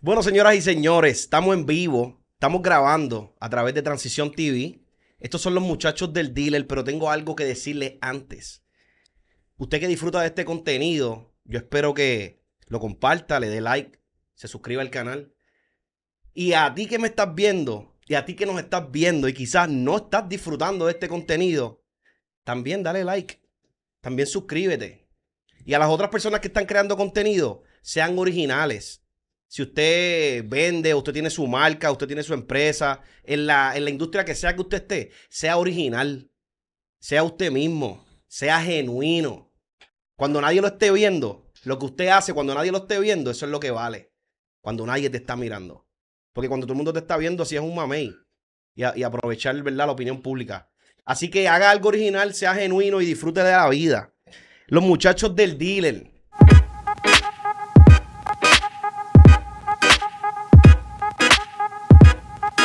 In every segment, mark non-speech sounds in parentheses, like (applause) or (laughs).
Bueno, señoras y señores, estamos en vivo, estamos grabando a través de Transición TV. Estos son los muchachos del dealer, pero tengo algo que decirle antes. Usted que disfruta de este contenido, yo espero que lo comparta, le dé like, se suscriba al canal. Y a ti que me estás viendo, y a ti que nos estás viendo y quizás no estás disfrutando de este contenido, también dale like, también suscríbete. Y a las otras personas que están creando contenido, sean originales si usted vende, usted tiene su marca, usted tiene su empresa, en la, en la industria que sea que usted esté, sea original, sea usted mismo, sea genuino. Cuando nadie lo esté viendo, lo que usted hace cuando nadie lo esté viendo, eso es lo que vale. Cuando nadie te está mirando. Porque cuando todo el mundo te está viendo, así es un mamey. Y, aprovechar, ¿verdad?, la opinión pública. Así que haga algo original, sea genuino y disfrute de la vida. Los muchachos del dealer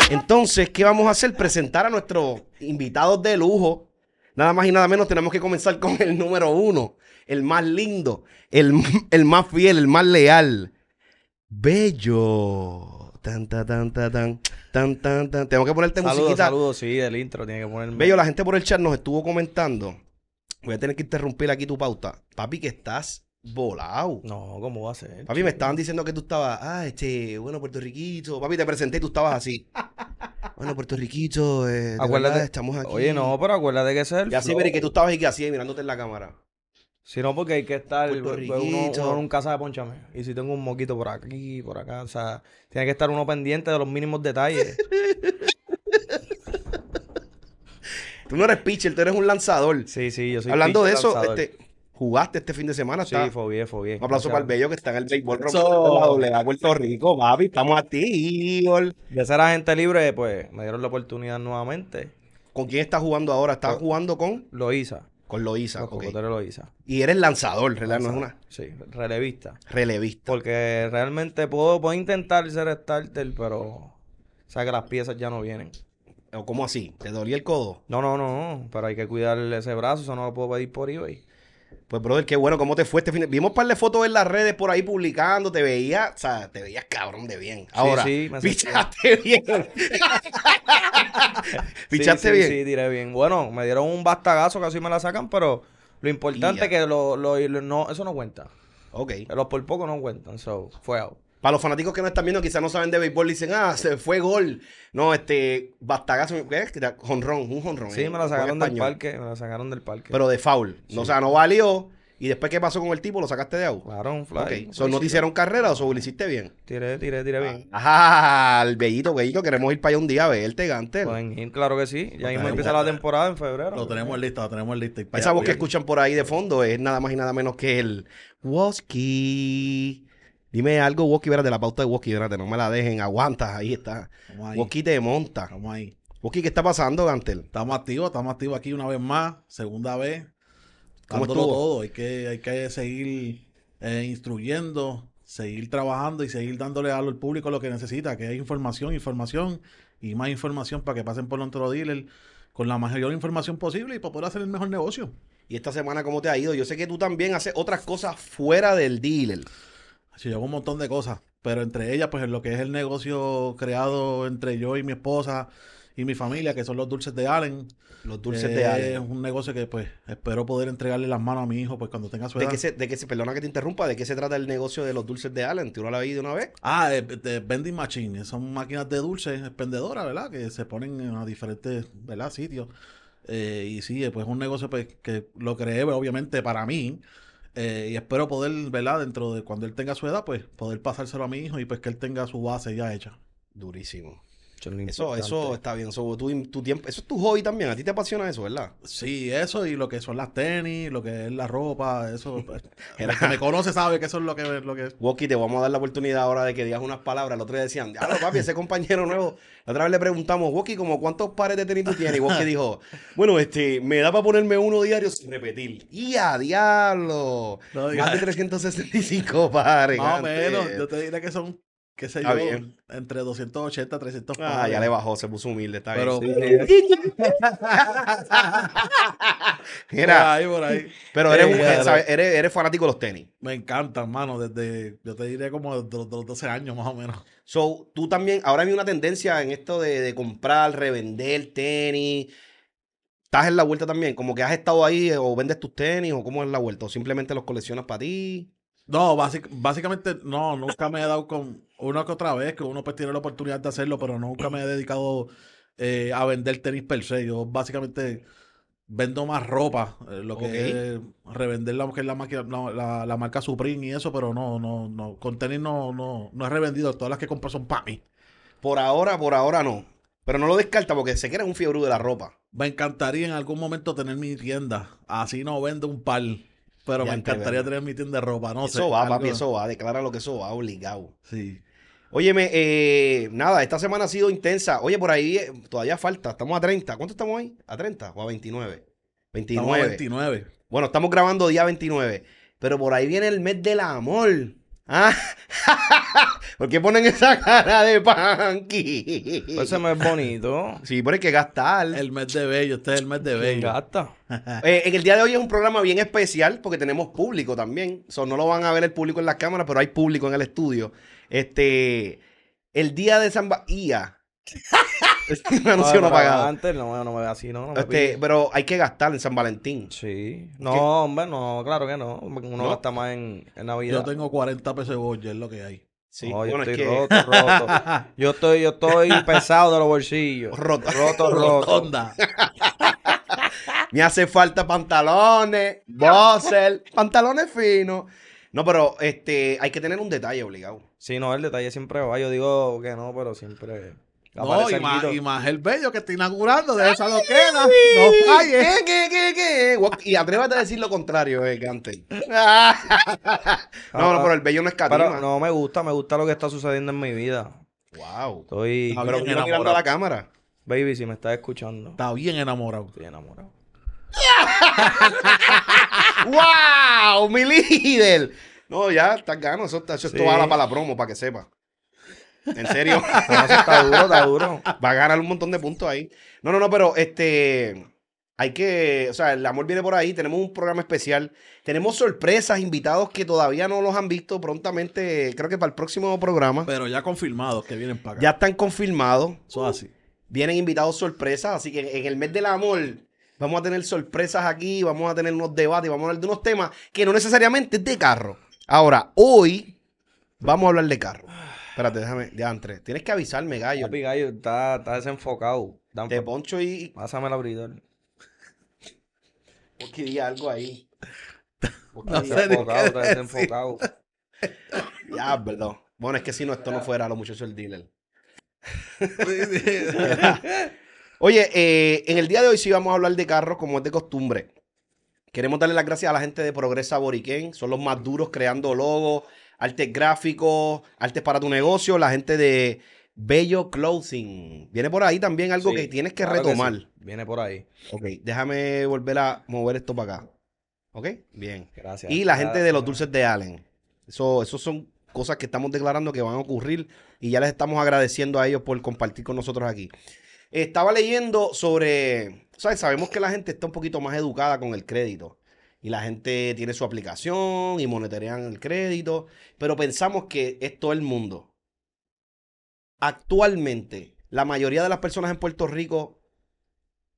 Entonces, ¿qué vamos a hacer? Presentar a nuestros invitados de lujo. Nada más y nada menos tenemos que comenzar con el número uno, el más lindo, el, más fiel, el más leal. Bello. Tan, tan, tan, tan, tan, Tengo que ponerte musiquita. Saludos, sí, el intro tiene que ponerme. Bello, la gente por el chat nos estuvo comentando. Voy a tener que interrumpir aquí tu pauta. Papi, que estás volado. No, ¿cómo va a ser? Papi, me estaban diciendo que tú estabas, ah, este, bueno, Puerto Riquito. Papi, te presenté y tú estabas así. Bueno, Puerto Riquito, eh, acuérdate, estamos aquí. Oye, no, pero acuérdate que ser. es el. Ya sé, pero que tú estabas aquí así, mirándote en la cámara. Si no, porque hay que estar. Puerto Riquito. Pues, uno, un de ponchame. Y si tengo un moquito por aquí, por acá. O sea, tiene que estar uno pendiente de los mínimos detalles. (laughs) tú no eres pitcher, tú eres un lanzador. Sí, sí, yo soy Hablando de eso, este, jugaste este fin de semana. Sí, fue bien, fue bien. Un aplauso para el Bello que está en el béisbol rompiendo la A Puerto Rico, papi. Estamos a ti, De ser agente libre, pues me dieron la oportunidad nuevamente. ¿Con quién estás jugando ahora? ¿Estás jugando con? Loiza. Con Loiza. con Loiza. Y eres lanzador, ¿verdad? No es una. Sí, relevista. Relevista. Porque realmente puedo, intentar ser starter, pero. O sea que las piezas ya no vienen. ¿O cómo así? ¿Te dolía el codo? No, no, no. Pero hay que cuidar ese brazo, eso no lo puedo pedir por hoy pues, brother, qué bueno, ¿cómo te fue este fin? Vimos un par de fotos en las redes por ahí publicando, te veía o sea, te veías cabrón de bien. Ahora, fichaste (laughs) bien. (laughs) pichaste bien. Sí, diré bien. Bueno, me dieron un bastagazo, casi me la sacan, pero lo importante es que lo, lo, no, eso no cuenta. Ok. Los por poco no cuentan, so, fue out. Para los fanáticos que no están viendo, quizás no saben de béisbol, dicen, ah, se fue gol. No, este, bastagazo, ¿qué es? Jonrón, un jonrón. Sí, eh, me lo sacaron del parque, me lo sacaron del parque. Pero de foul. o sea, no valió. ¿Y después qué pasó con el tipo? ¿Lo sacaste de agua? Claro, un fly. ¿No te hicieron carrera o lo hiciste bien? Tiré, tiré, tiré bien. Ah, ajá, el bellito, bellito. Queremos ir para allá un día a verte, Gantel. Pueden claro que sí. Ya mismo empieza la temporada en febrero. Lo tenemos listo, lo tenemos listo. Esa voz que escuchan por ahí de fondo es nada más y nada menos que el Woski. Dime algo, Woki, de la pauta de Woki, no me la dejen, aguantas, ahí está. Woki te monta. ahí. Woki, ¿qué está pasando, Gantel? Estamos activos, estamos activos aquí una vez más, segunda vez. ¿Cómo todo, hay que, hay que seguir eh, instruyendo, seguir trabajando y seguir dándole al público lo que necesita, que hay información, información y más información para que pasen por nuestro dealer con la mayor información posible y para poder hacer el mejor negocio. Y esta semana, ¿cómo te ha ido? Yo sé que tú también haces otras cosas fuera del dealer. Sí, yo hago un montón de cosas, pero entre ellas, pues lo que es el negocio creado entre yo y mi esposa y mi familia, que son los dulces de Allen. Los dulces eh, de Allen. Es un negocio que, pues, espero poder entregarle las manos a mi hijo, pues, cuando tenga su edad. ¿De qué se, de qué se, perdona que te interrumpa, ¿de qué se trata el negocio de los dulces de Allen? ¿Tú no lo has de una vez? Ah, eh, de, vending machines, eh, Son máquinas de dulces expendedoras, ¿verdad? Que se ponen a diferentes, ¿verdad? Sitios. y sí, pues, es un negocio pues, que lo creé, pues, obviamente, para mí eh, y espero poder, ¿verdad? Dentro de cuando él tenga su edad, pues poder pasárselo a mi hijo y pues que él tenga su base ya hecha. Durísimo. Eso, eso, está bien. Eso, tu tiempo, eso es tu hobby también. A ti te apasiona eso, ¿verdad? Sí, eso y lo que son las tenis, lo que es la ropa, eso. (laughs) Pues, el que me conoce sabe que eso es lo que, lo que es. Woki, te vamos a dar la oportunidad ahora de que digas unas palabras. los tres decían, ah, papi, ese compañero nuevo. La otra vez le preguntamos, Woki, como cuántos pares de tenis tú tienes? Y Woki dijo, bueno, este, me da para ponerme uno diario sin repetir. ¡Y a diablo! Más de 365 pares. Más o menos, yo te diré que son qué se está entre 280 300 Ah, ya le bajó, se puso humilde, está Pero, bien. Mira, Pero eres, eres, fanático de los tenis. Me encantan, hermano, desde, yo te diría como de los 12 años más o menos. So, tú también, ahora hay una tendencia en esto de, de comprar, revender tenis estás en la vuelta también, como que has estado ahí o vendes tus tenis o cómo es la vuelta, o simplemente los coleccionas para ti. No, básicamente no, nunca me he dado con una que otra vez, que uno pues tiene la oportunidad de hacerlo, pero nunca me he dedicado eh, a vender tenis per se. Yo básicamente vendo más ropa, eh, lo que es revender la, que la, máquina, la, marca Supreme y eso, pero no, no, no, con tenis no, no, he revendido, todas las que compro son para mí. Por ahora, por ahora no. Pero no lo descarta porque sé que eres un fiebre de la ropa. Me encantaría en algún momento tener mi tienda. Así no vendo un par. Pero me encantaría tener mi tienda de ropa, no sé. Eso va, papi, eso va. Declara lo que eso va, obligado. Sí. Óyeme, eh, nada, esta semana ha sido intensa. Oye, por ahí eh, todavía falta. Estamos a 30. ¿Cuánto estamos ahí? ¿A 30 o a 29? 29. 29. Bueno, estamos grabando día 29. Pero por ahí viene el mes del amor. (laughs) ¿Por qué ponen esa cara de punky? ese mes bonito. Sí, pero hay que gastar. El mes de bello, este es el mes de bello. Gasta. (laughs) Eh, en el día de hoy es un programa bien especial porque tenemos público también. no lo van a ver el público en las cámaras, pero hay público en el estudio. Este, el día de San Bahía. (laughs) (laughs) Antes, no, no me ve así, no. Este, pero hay que gastar en San Valentín. Sí. No, hombre, no, claro que no. Uno gasta más en, en, Navidad. Yo tengo 40 pesos de es lo que hay. Sí, yo estoy roto, roto. (laughs) Yo estoy, yo estoy pesado de los bolsillos. Roto, roto, (laughs) Me hace falta pantalones, boxer, pantalones finos. No, pero este, hay que tener un detalle obligado. Sí, no, el detalle siempre va. Yo digo que no, pero siempre. No, y más, el bello que está inaugurando de esa loquera. No falles. ¿Qué, y atrévate a decir lo contrario, eh, Gante. (laughs) no, no, pero el bello no es catima. no me gusta, me gusta lo que está sucediendo en mi vida. Wow. Estoy. No, ah, pero mirando a la cámara. Baby, si me estás escuchando. Está bien enamorado. Estoy enamorado. ¡Wow! (laughs) ¡Mi líder! No, ya, estás gano Eso, eso sí. es para la promo, para que sepa. En serio. (laughs) está duro, está duro. Va a ganar un montón de puntos ahí. No, no, no, pero este. Hay que, o sea, el amor viene por ahí, tenemos un programa especial, tenemos sorpresas, invitados que todavía no los han visto prontamente, creo que para el próximo programa. Pero ya confirmados que vienen para acá. Ya están confirmados. Eso así. Vienen invitados sorpresas, así que en el mes del amor vamos a tener sorpresas aquí, vamos a tener unos debates, vamos a hablar de unos temas que no necesariamente es de carro. Ahora, hoy vamos a hablar de carro. Espérate, déjame. Diantre. Tienes que avisarme, gallo. Papi, gallo, está, desenfocado. Te poncho y. Pásame el abridor. Porque (laughs) di algo ahí. está desenfocado, está (laughs) desenfocado. ya, perdón. Bueno, es que si no, esto no fuera lo muchacho el dealer. (laughs) Oye, eh, en el día de hoy sí vamos a hablar de carros como es de costumbre. Queremos darle las gracias a la gente de Progresa Boriquén. Son los más duros creando logos, artes gráficos, artes para tu negocio, la gente de Bello Clothing. Viene por ahí también algo que tienes que retomar. Viene por ahí. Ok, déjame volver a mover esto para acá. ¿Ok? Bien. Gracias. Y la gente de los dulces de Allen. Eso, son cosas que estamos declarando que van a ocurrir y ya les estamos agradeciendo a ellos por compartir con nosotros aquí. Estaba leyendo sobre, sabemos que la gente está un poquito más educada con el crédito y la gente tiene su aplicación y monetarían el crédito, pero pensamos que es todo el mundo. Actualmente, la mayoría de las personas en Puerto Rico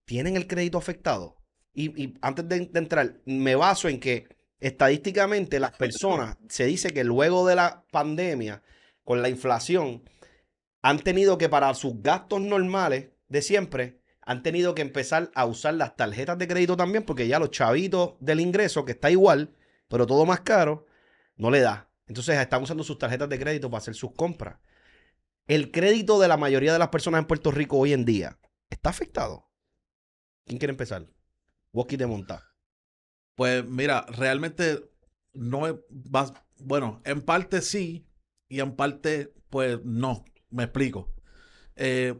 tienen el crédito afectado. Y, antes de, entrar, me baso en que estadísticamente las personas, se dice que luego de la pandemia, con la inflación, han tenido que para sus gastos normales de siempre, han tenido que empezar a usar las tarjetas de crédito también, porque ya los chavitos del ingreso, que está igual, pero todo más caro, no le da. Entonces están usando sus tarjetas de crédito para hacer sus compras. El crédito de la mayoría de las personas en Puerto Rico hoy en día está afectado. ¿Quién quiere empezar? Woki de Monta Pues mira, realmente no es. Más, bueno, en parte sí, y en parte, pues no. Me explico. Eh,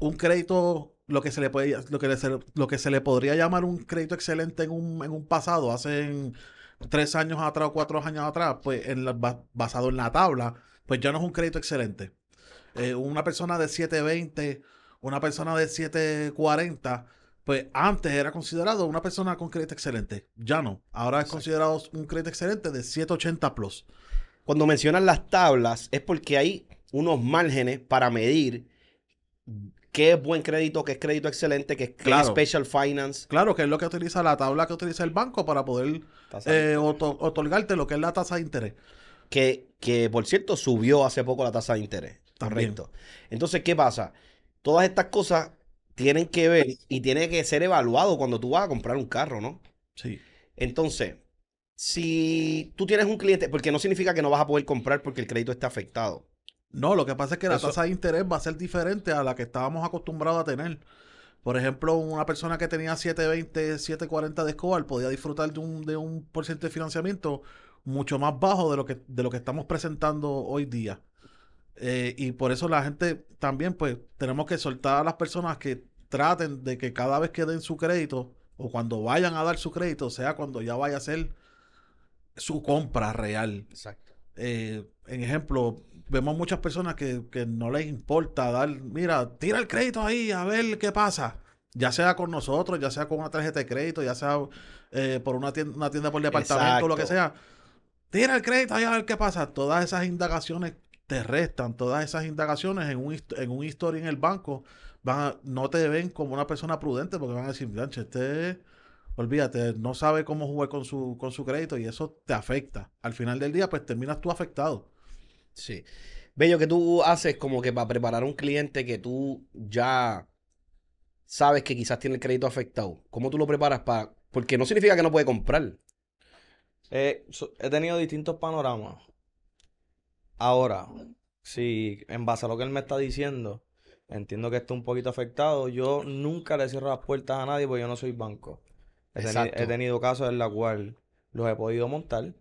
un crédito lo que se le lo que lo que se le podría llamar un crédito excelente en un, en un pasado, hace tres años atrás o cuatro años atrás, pues en basado en la tabla, pues ya no es un crédito excelente. Eh, una persona de 720, una persona de 740, pues antes era considerado una persona con crédito excelente, ya no. Ahora es considerado un crédito excelente de 780 plus. Cuando mencionan las tablas es porque hay unos márgenes para medir qué es buen crédito, qué es crédito excelente, qué es, special finance. Claro, que es lo que utiliza la tabla que utiliza el banco para poder eh, otorgarte lo que es la tasa de interés. Que, por cierto, subió hace poco la tasa de interés. También. Correcto. Entonces, ¿qué pasa? Todas estas cosas tienen que ver y tiene que ser evaluado cuando tú vas a comprar un carro, ¿no? Sí. Entonces, si tú tienes un cliente, porque no significa que no vas a poder comprar porque el crédito está afectado. No, lo que pasa es que la tasa de interés va a ser diferente a la que estábamos acostumbrados a tener. Por ejemplo, una persona que tenía 720, 740 de Escobar podía disfrutar de un, de un porcentaje de financiamiento mucho más bajo de lo que, de lo que estamos presentando hoy día. Eh, y por eso la gente también, pues, tenemos que soltar a las personas que traten de que cada vez que den su crédito o cuando vayan a dar su crédito, sea cuando ya vaya a ser su compra real. Exacto. Eh, en ejemplo, vemos muchas personas que, no les importa dar, mira, tira el crédito ahí, a ver qué pasa. Ya sea con nosotros, ya sea con una tarjeta de crédito, ya sea eh, por una tienda, una tienda por departamento, lo que sea. Tira el crédito ahí a ver qué pasa. Todas esas indagaciones te restan, todas esas indagaciones en un, en un history en el banco van no te ven como una persona prudente porque van a decir, Blanche, este, olvídate, no sabe cómo jugar con su, con su crédito y eso te afecta. Al final del día, pues terminas tú afectado. Sí. Bello, que tú haces como que para preparar un cliente que tú ya sabes que quizás tiene el crédito afectado? ¿Cómo tú lo preparas para...? Porque no significa que no puede comprar. Eh, he tenido distintos panoramas. Ahora, si en base a lo que él me está diciendo, entiendo que está un poquito afectado. Yo nunca le cierro las puertas a nadie porque yo no soy banco. He, he tenido casos en la cual los he podido montar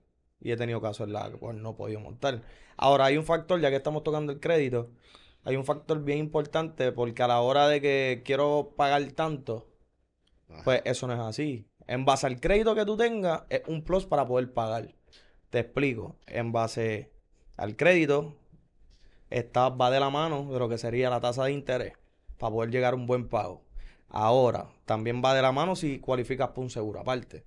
y he tenido casos en la cual pues, no he podido montar. Ahora, hay un factor, ya que estamos tocando el crédito, hay un factor bien importante porque a la hora de que quiero pagar tanto, pues eso no es así. En base al crédito que tú tengas, es un plus para poder pagar. Te explico. En base al crédito, está, va de la mano de lo que sería la tasa de interés para poder llegar a un buen pago. Ahora, también va de la mano si cualificas por un seguro aparte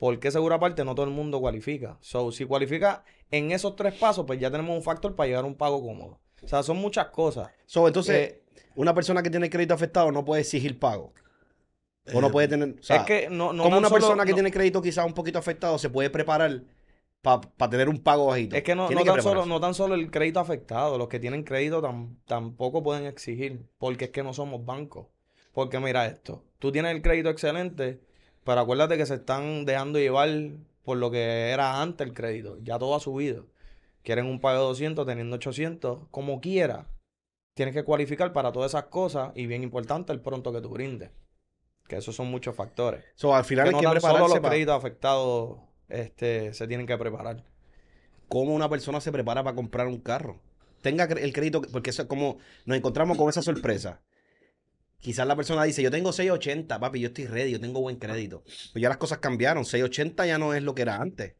porque segura parte no todo el mundo cualifica. So, si cualifica en esos tres pasos, pues ya tenemos un factor para llegar a un pago cómodo. O sea, son muchas cosas. So, entonces, eh, una persona que tiene crédito afectado no puede exigir pago. o no eh, puede tener. es que no, no como una persona que tiene crédito quizás un poquito afectado se puede preparar para tener un pago bajito. Es que no, no tan solo, no tan solo el crédito afectado, los que tienen crédito tampoco pueden exigir, porque es que no somos bancos. Porque mira esto, tú tienes el crédito excelente, pero acuérdate que se están dejando llevar por lo que era antes el crédito. Ya todo ha subido. Quieren un pago de 200 teniendo 800. Como quiera, tienes que cualificar para todas esas cosas y bien importante el pronto que tú brindes. Que esos son muchos factores. al final que no los créditos afectados este, se tienen que preparar. ¿Cómo una persona se prepara para comprar un carro? Tenga el crédito, porque eso es como nos encontramos con esa sorpresa. Quizás la persona dice, yo tengo 680, papi, yo estoy ready, yo tengo buen crédito. pues ya las cosas cambiaron, 680 ya no es lo que era antes.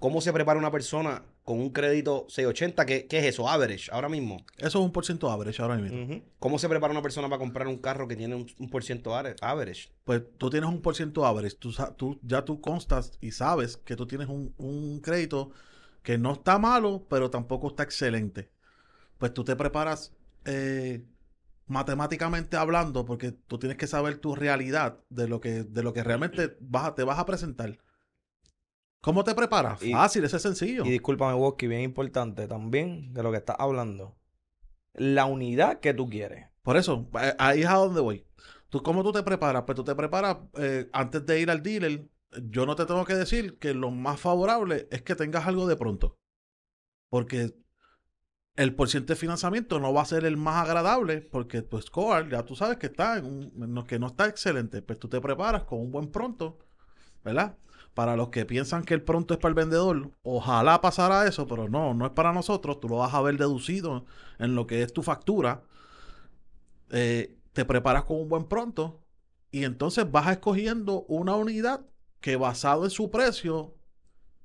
¿Cómo se prepara una persona con un crédito 680? ¿Qué, es eso? ¿Average ahora mismo? Eso es un por ciento average ahora mismo. ¿Cómo se prepara una persona para comprar un carro que tiene un, por ciento average? Pues tú tienes un por ciento average. Tú, tú, ya tú constas y sabes que tú tienes un, crédito que no está malo, pero tampoco está excelente. Pues tú te preparas... Eh, matemáticamente hablando, porque tú tienes que saber tu realidad de lo que, de lo que realmente vas te vas a presentar. ¿Cómo te preparas? Fácil, ese es sencillo. Y discúlpame, que bien importante también de lo que estás hablando. La unidad que tú quieres. Por eso, eh, ahí es a donde voy. ¿Tú, ¿Cómo tú te preparas? Pues tú te preparas eh, antes de ir al dealer. Yo no te tengo que decir que lo más favorable es que tengas algo de pronto. Porque el porcentaje de financiamiento no va a ser el más agradable porque tu pues, score ya tú sabes que está en que no está excelente, pero pues, tú te preparas con un buen pronto, ¿verdad? Para los que piensan que el pronto es para el vendedor, ojalá pasara eso, pero no, no es para nosotros, tú lo vas a ver deducido en lo que es tu factura. Eh, te preparas con un buen pronto y entonces vas escogiendo una unidad que basado en su precio,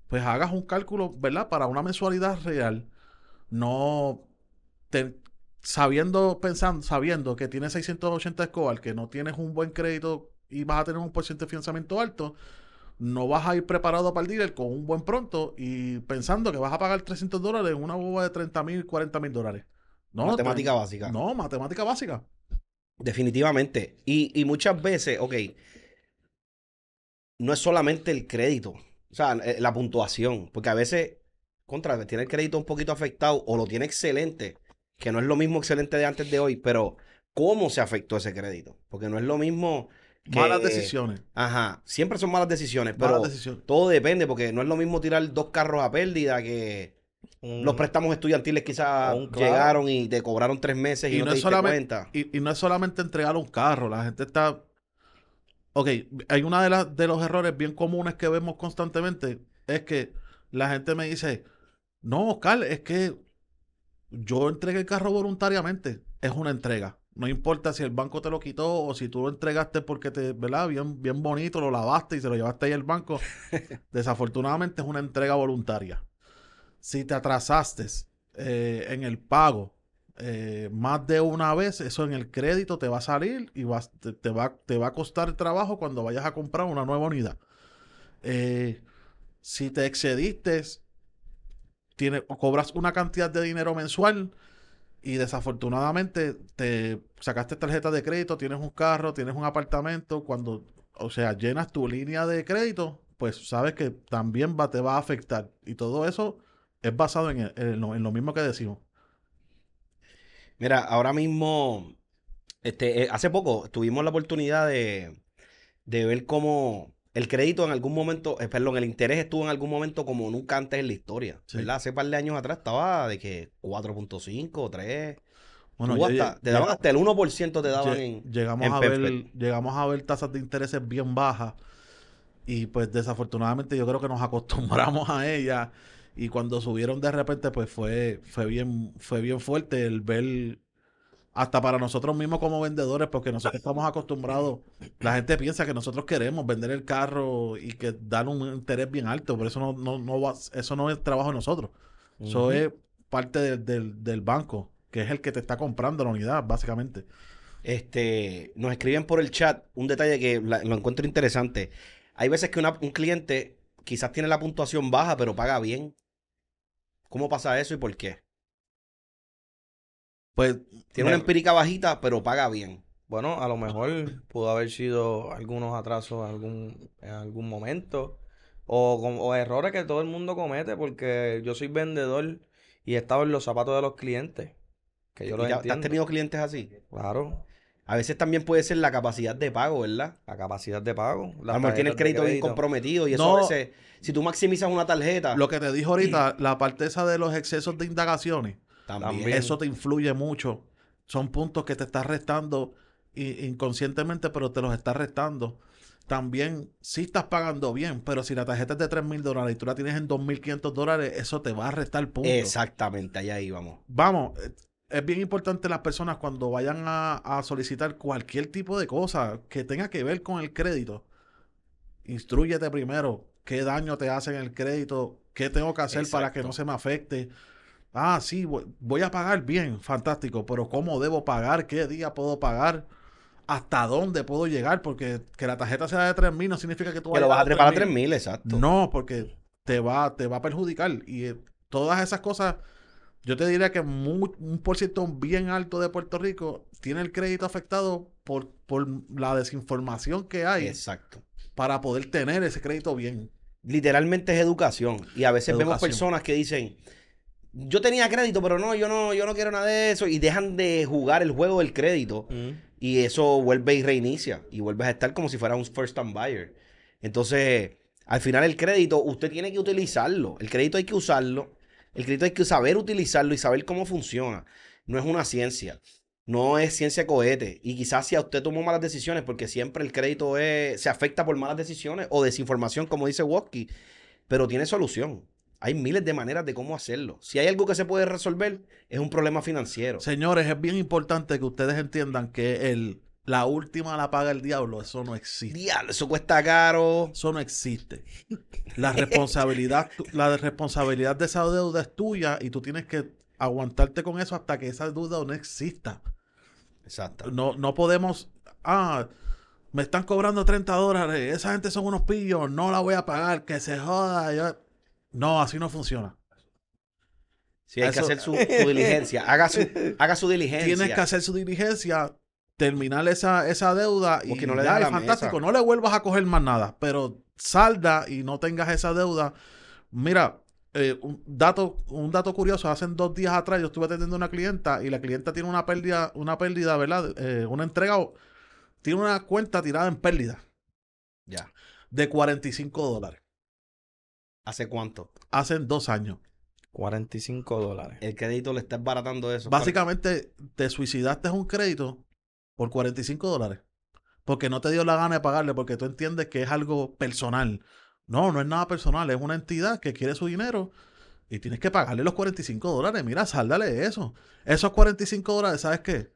pues hagas un cálculo, ¿verdad? Para una mensualidad real no sabiendo, pensando, sabiendo que tienes 680 escobar, que no tienes un buen crédito y vas a tener un porcentaje de financiamiento alto, no vas a ir preparado para el dealer con un buen pronto y pensando que vas a pagar 300 dólares en una boba de 30 mil, 40 mil dólares. No, matemática básica. No, matemática básica. Definitivamente. Y, y, muchas veces, ok, no es solamente el crédito, o sea, eh, la puntuación, porque a veces contra, tiene el crédito un poquito afectado o lo tiene excelente, que no es lo mismo excelente de antes de hoy, pero ¿cómo se afectó ese crédito? Porque no es lo mismo... malas eh, decisiones. ajá, siempre son malas decisiones, pero todo depende, porque no es lo mismo tirar dos carros a pérdida que los préstamos estudiantiles quizás llegaron y te cobraron tres meses y, no, te cuenta. Y, no es solamente entregar un carro, la gente está... Ok, hay uno de, de los errores bien comunes que vemos constantemente, es que la gente me dice, no, Oscar, es que yo entregué el carro voluntariamente. Es una entrega. No importa si el banco te lo quitó o si tú lo entregaste porque te, ¿verdad? Bien, bien bonito, lo lavaste y se lo llevaste ahí al banco. (laughs) Desafortunadamente es una entrega voluntaria. Si te atrasaste eh, en el pago eh, más de una vez, eso en el crédito te va a salir y te, va, a costar trabajo cuando vayas a comprar una nueva unidad. Eh, si te excediste cobras una cantidad de dinero mensual y desafortunadamente te sacaste tarjeta de crédito, tienes un carro, tienes un apartamento, cuando, o sea, llenas tu línea de crédito, pues sabes que también te va a afectar. Y todo eso es basado en, lo, mismo que decimos. Mira, ahora mismo, este, eh, hace poco tuvimos la oportunidad de, de ver cómo el crédito en algún momento, eh, perdón, el interés estuvo en algún momento como nunca antes en la historia. ¿Verdad? Hace par de años atrás estaba de que 4.5, 3. Bueno, ya, te daban hasta el 1% te daban en. Llegamos, a ver, llegamos a ver tasas de intereses bien bajas. Y pues desafortunadamente yo creo que nos acostumbramos a ella. Y cuando subieron de repente, pues fue, fue bien, fue bien fuerte el ver hasta para nosotros mismos como vendedores, porque nosotros estamos acostumbrados, la gente piensa que nosotros queremos vender el carro y que dan un interés bien alto, pero eso no, va, eso no es trabajo de nosotros. Eso es parte del banco, que es el que te está comprando la unidad, básicamente. Este, nos escriben por el chat un detalle que lo encuentro interesante. Hay veces que un cliente quizás tiene la puntuación baja, pero paga bien. ¿Cómo pasa eso y por qué? pues tiene una empírica bajita, pero paga bien. Bueno, a lo mejor pudo haber sido algunos atrasos en algún, en algún momento o, errores que todo el mundo comete porque yo soy vendedor y he estado en los zapatos de los clientes. Que yo ¿Has tenido clientes así? Claro. A veces también puede ser la capacidad de pago, ¿verdad? La capacidad de pago. la lo tiene tienes crédito, bien comprometido y eso a veces, si tú maximizas una tarjeta. Lo que te dijo ahorita, la parte esa de los excesos de indagaciones. También. Eso te influye mucho. Son puntos que te estás restando inconscientemente, pero te los estás restando. También, si estás pagando bien, pero si la tarjeta es de 3 mil dólares y tú la tienes en 2.500 dólares, eso te va a restar puntos. Exactamente, ahí ahí Vamos, eh, es bien importante las personas cuando vayan a, solicitar cualquier tipo de cosa que tenga que ver con el crédito. Instruyete primero qué daño te hace en el crédito, qué tengo que hacer para que no se me afecte, Ah, sí, voy a pagar bien, fantástico, pero ¿cómo debo pagar? ¿Qué día puedo pagar? ¿Hasta dónde puedo llegar? Porque que la tarjeta sea de 3.000 no significa que tú Que lo vas a trepar a 3.000, exacto. No, porque te va, te va a perjudicar. Y eh, todas esas cosas, yo te diría que un porcentaje bien alto de Puerto Rico tiene el crédito afectado por, la desinformación que hay. Exacto. Para poder tener ese crédito bien. Literalmente es educación. Y a veces vemos personas que dicen yo tenía crédito, pero no, yo no, yo no quiero nada de eso. Y dejan de jugar el juego del crédito. Y eso vuelve y reinicia. Y vuelves a estar como si fuera un first time buyer. Entonces, al final el crédito, usted tiene que utilizarlo. El crédito hay que usarlo. El crédito hay que saber utilizarlo y saber cómo funciona. No es una ciencia. No es ciencia cohete. Y quizás si a usted tomó malas decisiones, porque siempre el crédito se afecta por malas decisiones o desinformación, como dice Wosky, pero tiene solución. Hay miles de maneras de cómo hacerlo. Si hay algo que se puede resolver, es un problema financiero. Señores, es bien importante que ustedes entiendan que el, la última la paga el diablo, eso no existe. Diablo, eso cuesta caro. Eso no existe. La responsabilidad, la responsabilidad de esa deuda es tuya y tú tienes que aguantarte con eso hasta que esa deuda no exista. Exacto. No, no podemos. Ah, me están cobrando 30 dólares. Esa gente son unos pillos. No la voy a pagar. Que se joda. Yo, no, así no funciona. Sí, hay que hacer (laughs) su, diligencia. Haga su, diligencia. Tienes que hacer su diligencia, terminar esa, esa deuda y no le fantástico. No le vuelvas a coger más nada, pero salda y no tengas esa deuda. Mira, eh, un, dato, un dato curioso, hace dos días atrás yo estuve atendiendo a una clienta y la clienta tiene una pérdida, una pérdida, ¿verdad? Eh, una entrega, tiene una cuenta tirada en pérdida. Ya. De 45 dólares. ¿Hace cuánto? Hace dos años. 45 dólares. El crédito le está baratando eso. Básicamente, te suicidaste un crédito por 45 dólares. Porque no te dio la gana de pagarle, porque tú entiendes que es algo personal. No, no es nada personal, es una entidad que quiere su dinero y tienes que pagarle los 45 dólares. Mira, sáldale eso. Esos 45 dólares, ¿sabes qué?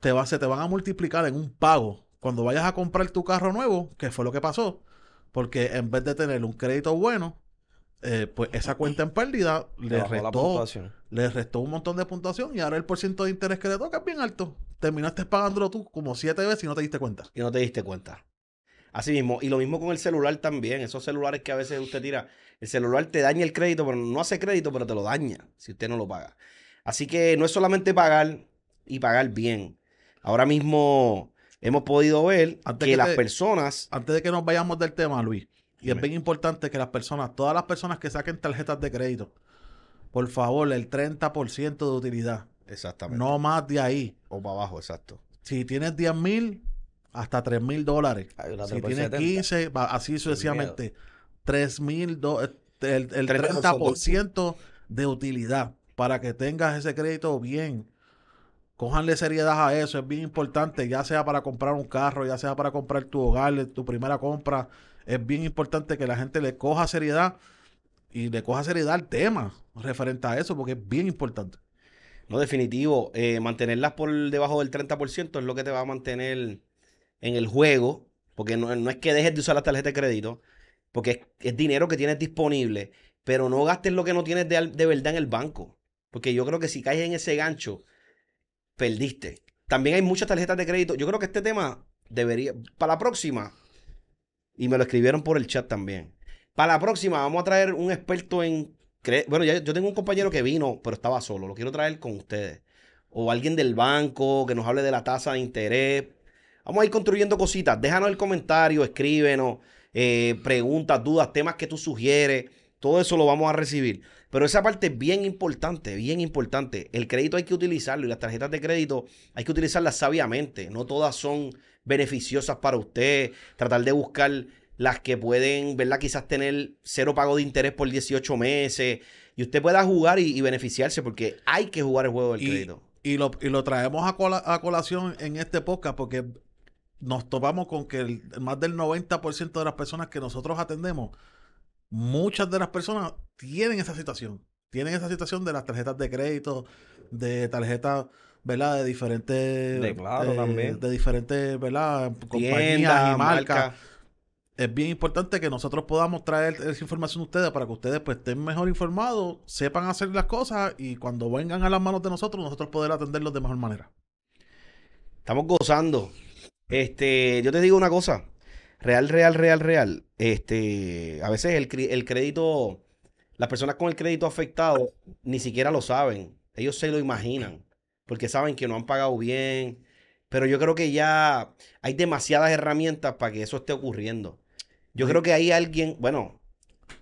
Te se te van a multiplicar en un pago. Cuando vayas a comprar tu carro nuevo, que fue lo que pasó, porque en vez de tener un crédito bueno, eh, pues esa cuenta en pérdida le restó, le restó un montón de puntuación y ahora el porcentaje de interés que le toca es bien alto. Terminaste pagándolo tú como siete veces y no te diste cuenta. Y no te diste cuenta. Así mismo, y lo mismo con el celular también, esos celulares que a veces usted tira, el celular te daña el crédito, pero no hace crédito, pero te lo daña si usted no lo paga. Así que no es solamente pagar y pagar bien. Ahora mismo hemos podido ver que, las personas... Antes de que nos vayamos del tema, Luis, y es bien importante que las personas, todas las personas que saquen tarjetas de crédito, por favor, el 30% de utilidad. Exactamente. No más de ahí. O para abajo, exacto. Si tienes 10 mil, hasta 3 mil dólares. Si tienes 15, así sucesivamente. 3 mil, eh, el, el 30% de utilidad para que tengas ese crédito bien. Cójanle seriedad a eso, es bien importante, ya sea para comprar un carro, ya sea para comprar tu hogar, tu primera compra, es bien importante que la gente le coja seriedad y le coja seriedad al tema referente a eso, porque es bien importante. No, definitivo. Eh, mantenerlas por debajo del 30% es lo que te va a mantener en el juego, porque no, es que dejes de usar las tarjetas de crédito, porque es, dinero que tienes disponible, pero no gastes lo que no tienes de verdad en el banco, porque yo creo que si caes en ese gancho, perdiste. También hay muchas tarjetas de crédito. Yo creo que este tema debería, para la próxima, y me lo escribieron por el chat también. Para la próxima vamos a traer un experto en... Bueno, yo tengo un compañero que vino, pero estaba solo. Lo quiero traer con ustedes. O alguien del banco que nos hable de la tasa de interés. Vamos a ir construyendo cositas. Déjanos el comentario, escríbenos, eh, preguntas, dudas, temas que tú sugieres. Todo eso lo vamos a recibir. Pero esa parte es bien importante, bien importante. El crédito hay que utilizarlo y las tarjetas de crédito hay que utilizarlas sabiamente. No todas son beneficiosas para usted. Tratar de buscar las que pueden, ¿verdad? Quizás tener cero pago de interés por 18 meses y usted pueda jugar y, beneficiarse porque hay que jugar el juego del crédito. Y lo, traemos a, colación en este podcast porque nos topamos con que el, más del 90% de las personas que nosotros atendemos muchas de las personas tienen esa situación. Tienen esa situación de las tarjetas de crédito, de tarjetas, ¿verdad? De diferentes. De eh, diferentes, ¿verdad? Compañías y marcas. Es bien importante que nosotros podamos traer esa información a ustedes para que ustedes pues, estén mejor informados, sepan hacer las cosas y cuando vengan a las manos de nosotros, nosotros poder atenderlos de mejor manera. Estamos gozando. Este, yo te digo una cosa. Real, real, real, real. Este, a veces el, el crédito, las personas con el crédito afectado ni siquiera lo saben. Ellos se lo imaginan porque saben que no han pagado bien. Pero yo creo que ya hay demasiadas herramientas para que eso esté ocurriendo. Yo creo que hay alguien, bueno,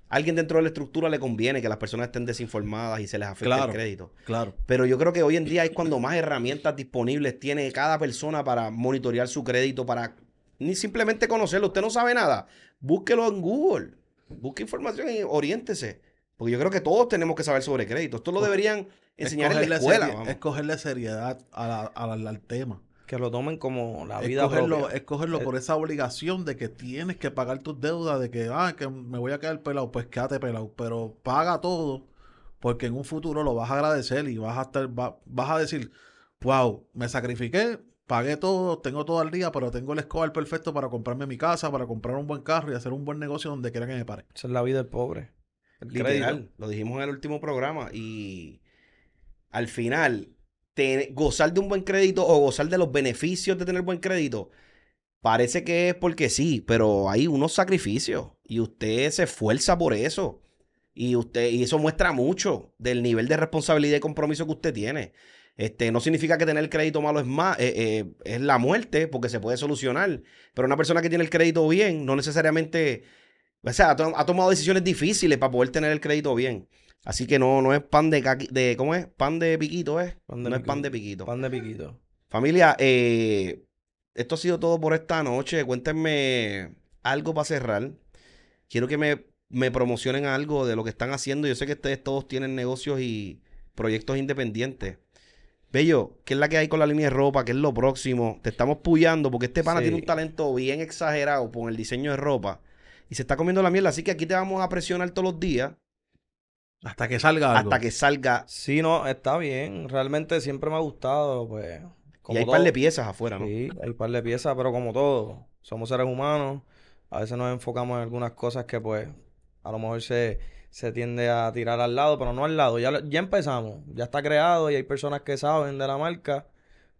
alguien dentro de la estructura le conviene que las personas estén desinformadas y se les afecte el crédito. Claro. Pero yo creo que hoy en día es cuando más herramientas disponibles tiene cada persona para monitorear su crédito, para ni simplemente conocerlo. Usted no sabe nada. Búsquelo en Google. Busque información y oriéntese. Porque yo creo que todos tenemos que saber sobre crédito. Esto lo deberían enseñar en la escuela. escogerle seriedad al tema. Que lo tomen como la vida escogerlo, propia. Escogerlo eh, por esa obligación de que tienes que pagar tus deudas, de que, ah, que me voy a quedar pelado. Pues quédate pelado. Pero paga todo porque en un futuro lo vas a agradecer y vas a estar, vas a decir, wow, me sacrifiqué, pagué todo, tengo todo al día, pero tengo el escobar perfecto para comprarme mi casa, para comprar un buen carro y hacer un buen negocio donde quiera que me pare. Esa es la vida del pobre. El lo dijimos en el último programa y al final, gozar de un buen crédito o gozar de los beneficios de tener buen crédito, parece que es porque sí, pero hay unos sacrificios y usted se esfuerza por eso. Y, usted, y eso muestra mucho del nivel de responsabilidad y compromiso que usted tiene. Este, no significa que tener el crédito malo es más, eh, eh, es la muerte, porque se puede solucionar. Pero una persona que tiene el crédito bien, no necesariamente, o sea, ha, tomado decisiones difíciles para poder tener el crédito bien. Así que no, no es pan de, de ¿cómo es? Pan de piquito, ¿es? no es pan de piquito. Pan de piquito. Familia, eh, esto ha sido todo por esta noche. Cuéntenme algo para cerrar. Quiero que me, me promocionen algo de lo que están haciendo. Yo sé que ustedes todos tienen negocios y proyectos independientes. Bello, ¿qué es la que hay con la línea de ropa? ¿Qué es lo próximo? Te estamos puyando porque este pana tiene un talento bien exagerado con el diseño de ropa. Y se está comiendo la mierda. Así que aquí te vamos a presionar todos los días. Hasta que salga algo. Hasta que salga. Sí, no, está bien. Realmente siempre me ha gustado, pues. y hay un par de piezas afuera, ¿no? Sí, hay un par de piezas, pero como todo, somos seres humanos. A veces nos enfocamos en algunas cosas que, pues, a lo mejor se se tiende a tirar al lado, pero no al lado. Ya, ya empezamos, ya está creado y hay personas que saben de la marca.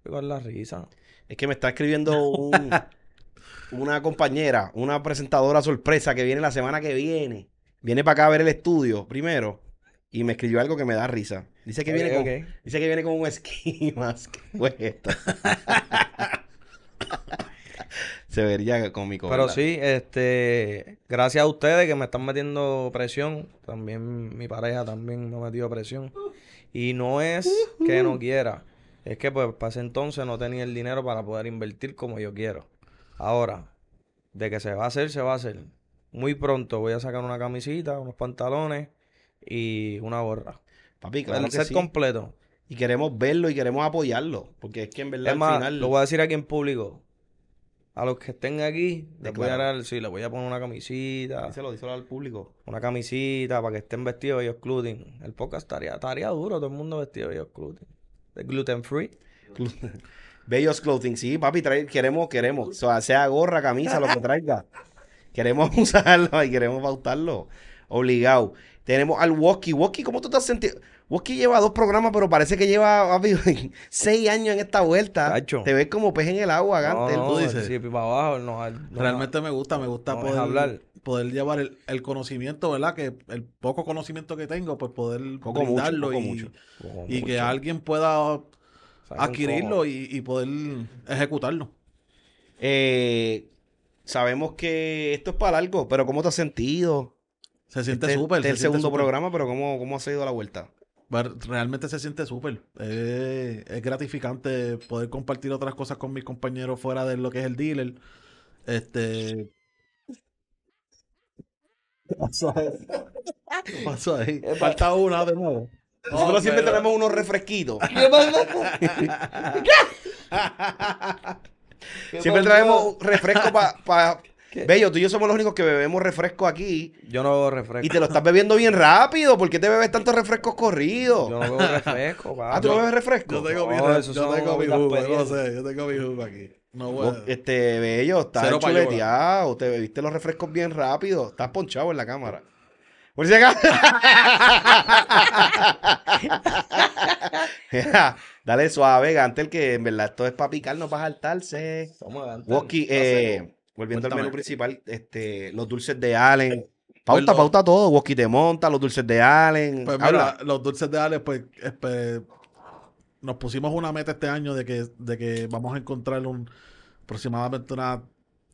con la risa. Es que me está escribiendo (laughs) una compañera, una presentadora sorpresa que viene la semana que viene. Viene para acá a ver el estudio primero y me escribió algo que me da risa. Dice que, viene, Con, dice que viene un esquema. ¿Qué esto? se vería con mi cómico. Pero sí, este, gracias a ustedes que me están metiendo presión. También mi pareja también me ha metido presión. Y no es que no quiera. Es que pues para ese entonces no tenía el dinero para poder invertir como yo quiero. Ahora, de que se va a hacer, se va a hacer. Muy pronto voy a sacar una camisita, unos pantalones y una gorra. Papi, claro completo. Y queremos verlo y queremos apoyarlo. Porque es que en verdad lo voy a decir aquí en público a los que estén aquí, les voy a sí, les voy a poner una camisita. Díselo, díselo al público. Una camisita para que estén vestidos ellos Clothing. El podcast estaría, estaría duro, todo el mundo vestido ellos De Gluten free. (laughs) Bellos clothing, sí, papi, queremos, queremos. O sea, sea gorra, camisa, lo que traiga. (laughs) queremos usarlo y queremos bautarlo. Obligado. Tenemos al Walkie. Walkie, ¿cómo tú te has sentido? que lleva dos programas, pero parece que lleva (laughs) seis años en esta vuelta. Te ves como pez en el agua, Gante. Realmente me gusta, me gusta poder Poder llevar el, conocimiento, ¿verdad? Que el poco conocimiento que tengo, pues poder brindarlo y, que alguien pueda adquirirlo y, poder ejecutarlo. Eh, sabemos que esto es para algo, pero ¿cómo te has sentido? Se siente este súper. este es el segundo programa, pero ¿cómo, ¿cómo ha sido la vuelta? realmente se siente súper. Eh, es gratificante poder compartir otras cosas con mis compañeros fuera de lo que es el dealer. Este. ¿Qué pasó ahí? ¿Qué ahí? Eh, Falta una de nuevo. Nosotros siempre traemos tenemos unos refresquitos. (laughs) siempre traemos refresco para Bello, tú y yo somos los únicos que bebemos refresco aquí. Yo no bebo refresco. Y te lo estás bebiendo bien rápido. ¿Por qué te bebes tantos refrescos corridos? Yo no bebo refresco, papá. (laughs) Ah, ¿tú no bebes refresco? Yo tengo mi, yo tengo mi no sé. Yo tengo mi aquí. No, bueno. Este, Bello, estás chuleteado. Te bebiste los refrescos bien rápido. Estás ponchado en la cámara. Por si acá. (laughs) dale suave, Gantel, que en verdad esto es para picar, no para saltarse. Somos Gantel. Woki, eh, Volviendo al menú principal, este, los dulces de Allen. Eh, pues pauta, pauta todo. Wosky de monta, los dulces de Allen. Pues mira, los dulces de Allen, pues, eh, pues, nos pusimos una meta este año de que, de que vamos a encontrar un, aproximadamente unas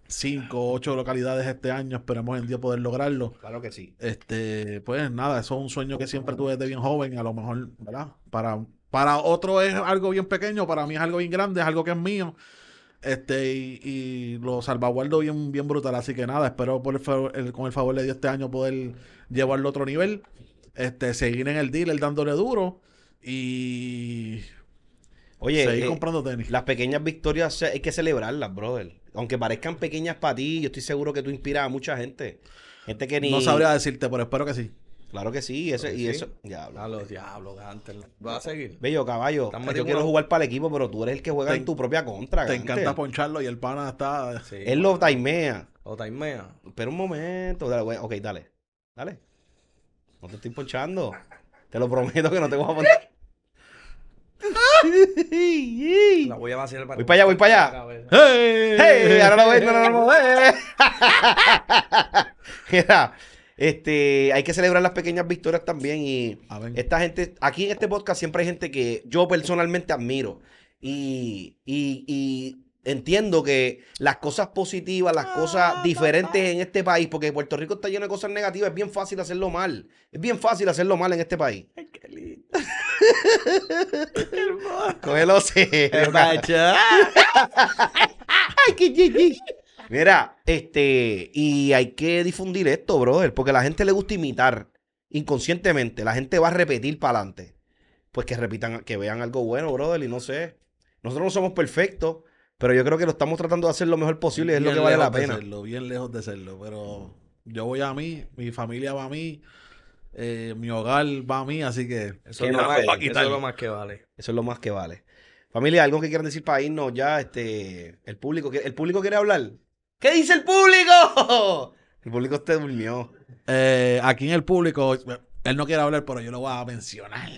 5 o 8 localidades este año. Esperemos el día poder lograrlo. Claro que sí. Este, pues nada, eso es un sueño que siempre tuve desde bien joven. A lo mejor, ¿verdad? Para, para otro es algo bien pequeño, para mí es algo bien grande, es algo que es mío. Este, y, lo salvaguardo bien, bien brutal. Así que nada, espero por con el favor de Dios este año poder llevarlo a otro nivel. Este, seguir en el dealer dándole duro. Y. Oye, seguir eh, comprando tenis. Las pequeñas victorias hay que celebrarlas, brother. Aunque parezcan pequeñas para ti, yo estoy seguro que tú inspiras a mucha gente. Gente que ni. No sabría decirte, pero espero que sí. Claro que sí, eso, y eso. Diablo. A los diablos, Gantel. va a seguir? Bello, caballo. Yo quiero jugar para el equipo, pero tú eres el que juega en tu propia contra. Te encanta poncharlo y el pana está. Él lo taimea, Lo Taimea. Espera un momento. Dale, ok, dale. Dale. No te estoy ponchando. Te lo prometo que no te voy a poner. (laughs) La voy a vaciar para Voy para allá, voy para allá. ¡Hey! ¡Hey! Ahora lo voy, no, lo no, (laughs) (laughs) Mira. Este, hay que celebrar las pequeñas victorias también. Y esta gente, aquí en este podcast siempre hay gente que yo personalmente admiro. y, y, entiendo que las cosas positivas, las cosas ah, diferentes en este país, porque Puerto Rico está lleno de cosas negativas, es bien fácil hacerlo mal. Es bien fácil hacerlo mal en este país. qué lindo. Cógelo serio. (laughs) Ay, qué Mira, este, y hay que difundir esto, brother, porque a la gente le gusta imitar inconscientemente. La gente va a repetir para adelante. Pues que repitan, que vean algo bueno, brother, y no sé. Nosotros no somos perfectos, pero yo creo que lo estamos tratando de hacer lo mejor posible, Y es lo que vale la pena. Serlo, bien lejos de serlo, pero yo voy a mí, mi familia va a mí. Eh, mi hogar va a mí, así que eso, es lo, más, eso lo más que vale. Eso es lo más que vale. Familia, algo que quieran decir para irnos ya, este, el público, el público quiere hablar. ¿Qué dice el público? El público usted durmió. Eh, aquí en el público, él no quiere hablar, pero yo lo voy a mencionar.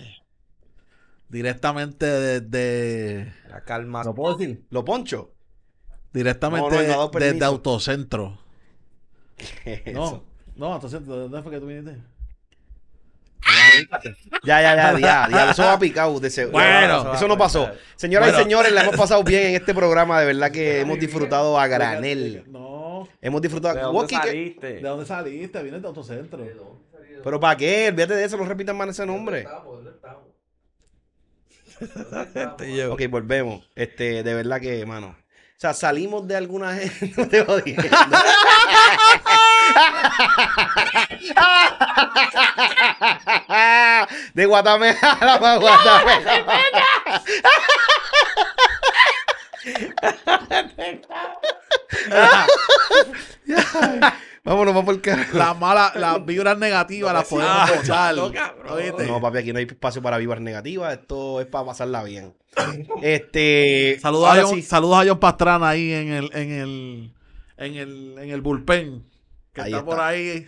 Directamente desde. La calma. ¿Lo poncho. Directamente desde Autocentro. no, eso? no, Autocentro, ¿dónde fue que tú viniste? Ya, ya, ya, ya, ya, Eso va picado Bueno, eso no pasó. Señoras y señores, la hemos pasado bien en este programa. De verdad que hemos disfrutado a granel. No. Hemos disfrutado. ¿De dónde saliste? ¿De dónde saliste? Vienes de Autocentro. ¿Pero para qué? Olvídate de eso, no repitan más ese nombre. (laughs) ok, volvemos. Este, de verdad que, hermano. O sea, salimos de alguna (laughs) gente. No te (laughs) De Guatame a la Vámonos, vamos por carajo. Las malas, las negativas las podemos botar. Ah, no, papi, aquí no hay espacio para vibras negativas. Esto es para pasarla bien. (coughs) Este. Saludos, a John, saludos a John Pastrana ahí en el, en el, en el, en el bullpen. Que está, por ahí.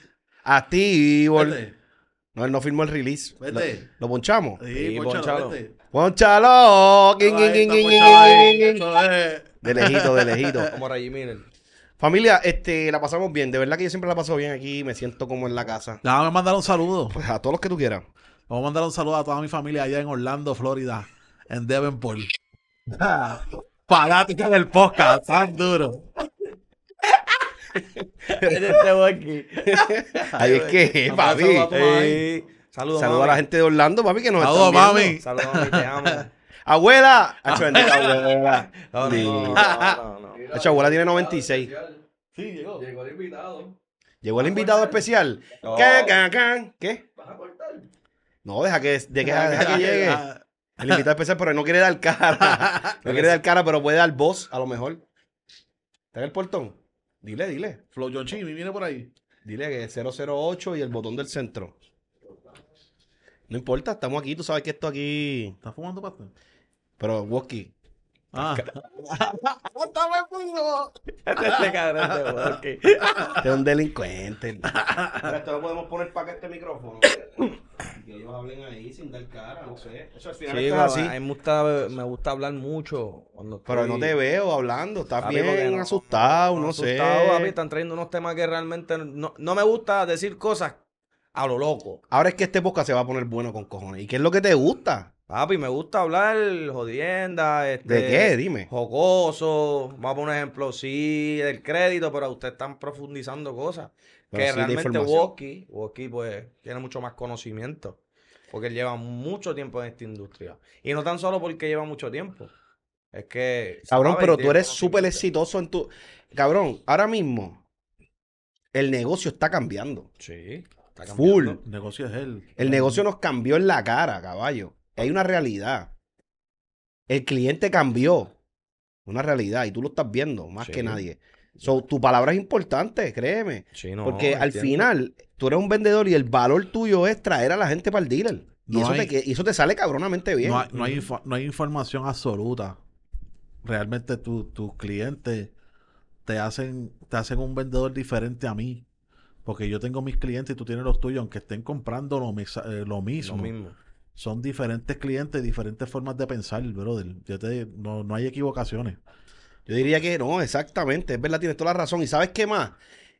ti, ti, No, él no firmó el release. Vete. ¿Lo, ponchamos? Sí, ponchalo. ¡Ponchalo! De lejito, de lejito. (laughs) Como ahí miren Familia, este, la pasamos bien. De verdad que yo siempre la paso bien aquí. Me siento como en la casa. vamos a mandar un saludo. Pues a todos los que tú quieras. vamos a mandar un saludo a toda mi familia allá en Orlando, Florida. En Devonport. (laughs) Fanática del podcast. Tan duro. (laughs) (laughs) Estamos aquí. Ahí (laughs) es que, papi. Eh, saludos, Saludos a la gente de Orlando, papi, que nos Saludos, Saludos, mami. Saludos, (laughs) te amo. ¡Abuela! abuela. No, no, no, abuela tiene 96. Sí, llegó. Llegó el invitado. Llegó el invitado especial. ¿Qué? ¿Qué? ¿Vas a cortar? No, deja que, deja que llegue. El invitado especial, pero no quiere dar cara. No quiere dar cara, pero puede dar voz, a lo mejor. ¿Está en el portón? Dile, dile. Flow John viene por ahí. Dile que es 008 y el botón del centro. No importa, estamos aquí, tú sabes que esto aquí. Está fumando bastante. Pero, Woski, Ah. Este cabrón de Borky. (laughs) Este es un delincuente. Pues esto lo podemos poner para este micrófono. que ellos hablen ahí sin dar cara, no sé. sí, A mí me gusta, me gusta hablar mucho. Pero no te veo hablando. Estás papi, bien no, asustado, no, sé. Asustado, Están trayendo unos temas que realmente no, no me gusta decir cosas a lo loco. Ahora es que este podcast se va a poner bueno con cojones. ¿Y qué es lo que te gusta? Papi, me gusta hablar jodienda. Este, ¿De qué? Dime. Jocoso. Vamos a poner un ejemplo, sí, del crédito, pero ustedes están profundizando cosas. que realmente Woki, Woki, pues, tiene mucho más conocimiento. Porque él lleva mucho tiempo en esta industria. Y no tan solo porque lleva mucho tiempo. Es que. Cabrón, pero tú eres súper exitoso en tu. Cabrón, ahora mismo el negocio está cambiando. Sí. Full. El negocio es él. El negocio nos cambió en la cara, caballo. Hay una realidad. El cliente cambió. Una realidad. Y tú lo estás viendo más que nadie. tu palabra es importante, créeme. porque al final, tú eres un vendedor y el valor tuyo es traer a la gente para el dealer. y, eso te, sale cabronamente bien. No hay, información absoluta. Realmente tus clientes te hacen, te hacen un vendedor diferente a mí. Porque yo tengo mis clientes y tú tienes los tuyos, aunque estén comprando lo, eh, mismo. Son diferentes clientes, diferentes formas de pensar, brother. Yo te, no, no hay equivocaciones. Yo diría que no, exactamente. Es verdad, tienes toda la razón. ¿Y sabes qué más?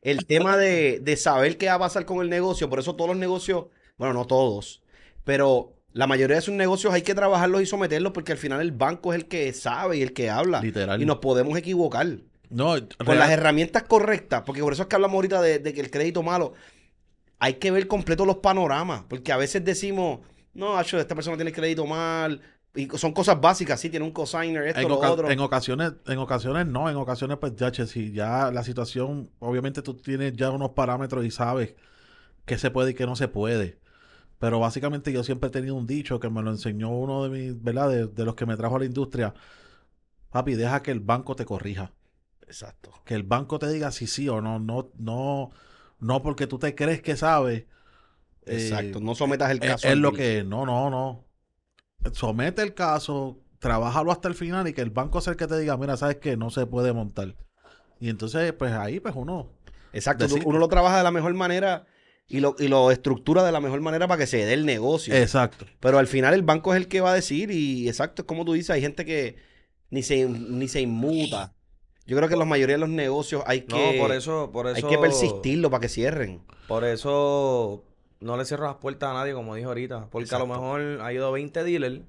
El tema de, de saber qué va a pasar con el negocio. Por eso todos los negocios, bueno, no todos, pero la mayoría de sus negocios hay que trabajarlos y someterlos porque al final el banco es el que sabe y el que habla. Literal. Y nos podemos equivocar. No, con las herramientas correctas, porque por eso es que hablamos ahorita de, que el crédito malo, hay que ver completo los panoramas, porque a veces decimos, no, esta persona tiene crédito mal, y son cosas básicas, sí, tiene un cosigner, esto, en lo otro. En ocasiones, en ocasiones no, en ocasiones pues ya, si ya la situación, obviamente tú tienes ya unos parámetros y sabes qué se puede y qué no se puede. Pero básicamente yo siempre he tenido un dicho que me lo enseñó uno de mis, ¿verdad? De, de los que me trajo a la industria. Papi, deja que el banco te corrija. Exacto. Que el banco te diga si sí o no, no, no, no porque tú te crees que sabes. Exacto, no eh, sometas el eh, caso. Es, lo que, no, no, no. Somete el caso, trabájalo hasta el final y que el banco sea el que te diga, mira, sabes que no se puede montar. Y entonces, pues ahí, pues uno. Exacto, uno lo trabaja de la mejor manera y lo, y lo estructura de la mejor manera para que se dé el negocio. Exacto. Pero al final el banco es el que va a decir y exacto, es como tú dices, hay gente que ni ni se inmuta yo creo que la mayoría de los negocios hay que. Hay que persistirlo para que cierren. Por eso no le cierro las puertas a nadie, como dijo ahorita. Porque a lo mejor ha ido 20 dealers.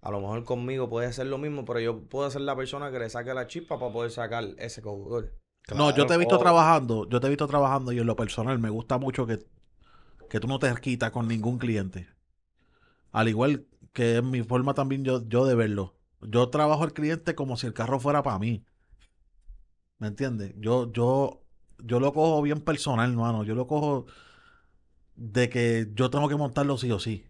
A lo mejor conmigo puede ser lo mismo, pero yo puedo ser la persona que le saque la chispa para poder sacar ese cobrador. no, yo te he visto trabajando, yo te he visto trabajando y en lo personal me gusta mucho que, que tú no te quitas con ningún cliente. Al igual que es mi forma también yo, yo de verlo. Yo trabajo al cliente como si el carro fuera para mí. ¿Me entiendes? Yo, yo, yo lo cojo bien personal, hermano. Yo lo cojo de que yo tengo que montarlo sí o sí.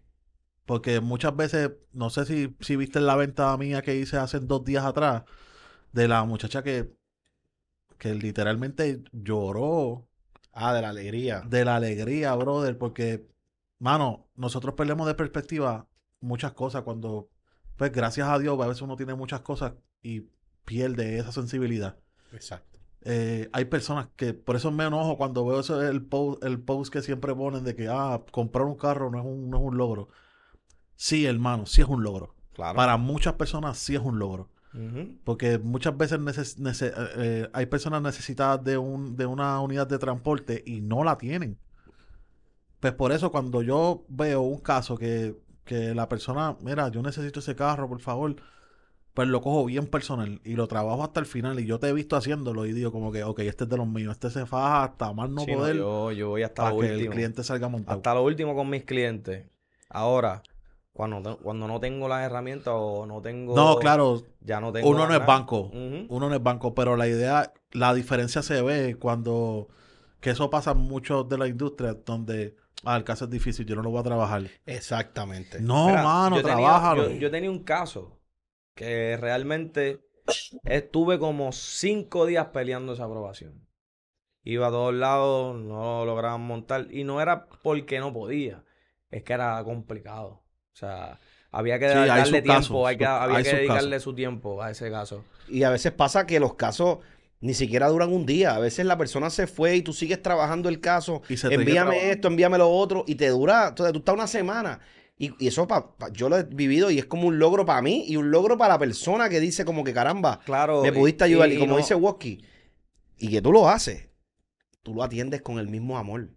Porque muchas veces, no sé si, si viste la venta mía que hice hace dos días atrás, de la muchacha que, que literalmente lloró. Ah, de la alegría. De la alegría, brother, porque, mano, nosotros perdemos de perspectiva muchas cosas cuando, pues gracias a Dios, a veces uno tiene muchas cosas y pierde esa sensibilidad. Exacto. Eh, hay personas que, por eso me enojo cuando veo el, post, el post que siempre ponen de que, ah, comprar un carro no es un, no es un logro. Sí, hermano, sí es un logro. Claro. Para muchas personas sí es un logro. Porque muchas veces eh, eh, hay personas necesitadas de, un, de una unidad de transporte y no la tienen. Pues por eso cuando yo veo un caso que, que la persona, mira, yo necesito ese carro, por favor, pues lo cojo bien personal y lo trabajo hasta el final. Y yo te he visto haciéndolo y digo como que, ok, este es de los míos, este se faja hasta más no poder. yo, yo, voy hasta lo el cliente salga montado. Hasta lo último con mis clientes. Ahora, cuando, cuando no tengo las herramientas o no tengo... No, claro. Ya no tengo... Uno no es banco. Uno no es banco, pero la idea, la diferencia se ve cuando... Que eso pasa mucho de la industria donde... Ah, el caso es difícil, yo no lo voy a trabajar. Exactamente. No, mano, trabaja. yo tenía un caso que realmente estuve como cinco días peleando esa aprobación. Iba a todos lados, no lo lograban montar. Y no era porque no podía, es que era complicado. O sea, había que darle tiempo, que, había que dedicarle su tiempo a ese caso. Y a veces pasa que los casos ni siquiera duran un día. A veces la persona se fue y tú sigues trabajando el caso. envíame esto, envíame lo otro. Y te dura, entonces tú estás una semana y, eso yo lo he vivido y es como un logro para mí y un logro para la persona que dice como que caramba, claro, me pudiste ayudar. Y, como dice Woski, y que tú lo haces, tú lo atiendes con el mismo amor.